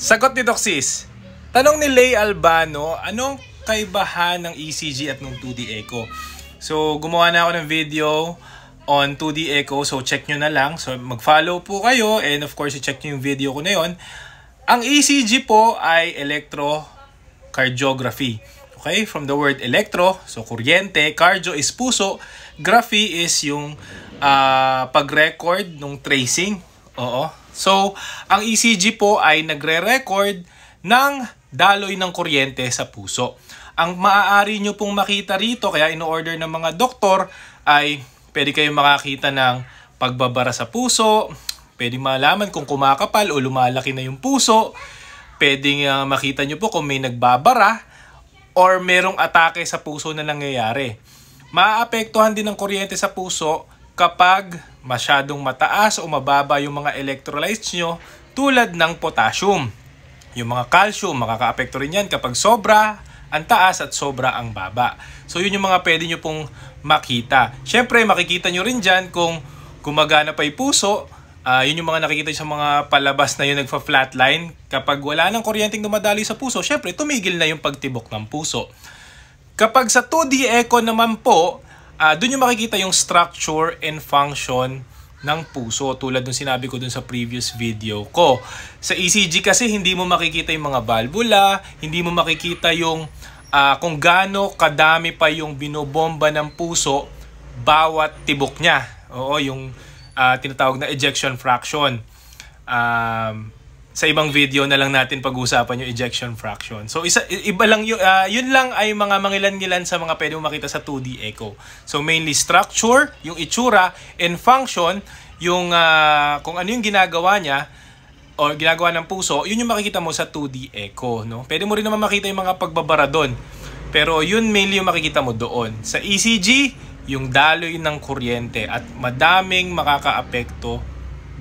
Sagot ni Doxis. Tanong ni Lay Albano, anong kaibahan ng ECG at ng 2D Echo? So, gumawa na ako ng video on 2D Echo. So, check nyo na lang. So, mag-follow po kayo. And of course, check nyo yung video ko na yon. Ang ECG po ay electrocardiography. Okay? From the word electro, so kuryente, cardio is puso, graphy is yung uh, pag-record ng tracing. Oo, So, ang ECG po ay nagre-record ng daloy ng kuryente sa puso. Ang maaari nyo pong makita rito, kaya in-order ng mga doktor, ay pwede kayong makakita ng pagbabara sa puso, pwede malaman kung kumakapal o lumalaki na yung puso, pwedeng uh, makita nyo po kung may nagbabara or merong atake sa puso na nangyayari. Maaapektuhan din ng kuryente sa puso kapag masyadong mataas o mababa yung mga electrolytes nyo tulad ng potassium. Yung mga calcium, makakaapekto rin yan kapag sobra ang taas at sobra ang baba. So yun yung mga pwede nyo pong makita. Siyempre, makikita nyo rin dyan kung gumagana pa yung puso, uh, yun yung mga nakikita sa mga palabas na yun nagfa-flatline. Kapag wala ng kuryenteng dumadali sa puso, syempre tumigil na yung pagtibok ng puso. Kapag sa 2D echo naman po, uh, ah, doon yung makikita yung structure and function ng puso tulad ng sinabi ko dun sa previous video ko. Sa ECG kasi hindi mo makikita yung mga valvula, hindi mo makikita yung uh, kung gaano kadami pa yung binobomba ng puso bawat tibok niya. Oo, yung uh, tinatawag na ejection fraction. Um, sa ibang video na lang natin pag-usapan yung ejection fraction. So isa iba lang yun, uh, ah, yun lang ay mga mangilan-ngilan sa mga pwedeng makita sa 2D echo. So mainly structure, yung itsura and function, yung uh, kung ano yung ginagawa niya or ginagawa ng puso, yun yung makikita mo sa 2D echo, no? Pwede mo rin naman makita yung mga pagbabara doon. Pero yun mainly yung makikita mo doon. Sa ECG, yung daloy ng kuryente at madaming makakaapekto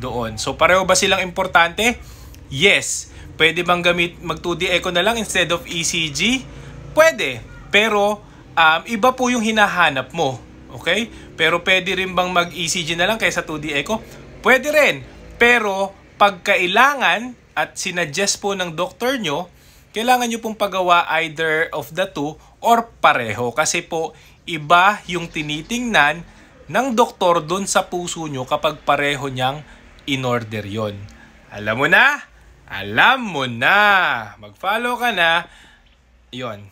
doon. So pareho ba silang importante? Yes. Pwede bang gamit mag 2D echo na lang instead of ECG? Pwede. Pero um, iba po yung hinahanap mo. Okay? Pero pwede rin bang mag ECG na lang kaysa 2D echo? Pwede rin. Pero pagkailangan kailangan at sinuggest po ng doktor nyo, kailangan nyo pong pagawa either of the two or pareho. Kasi po, iba yung tinitingnan ng doktor doon sa puso nyo kapag pareho niyang in-order yon. Alam mo na? Alam mo na! Mag-follow ka na. Yon.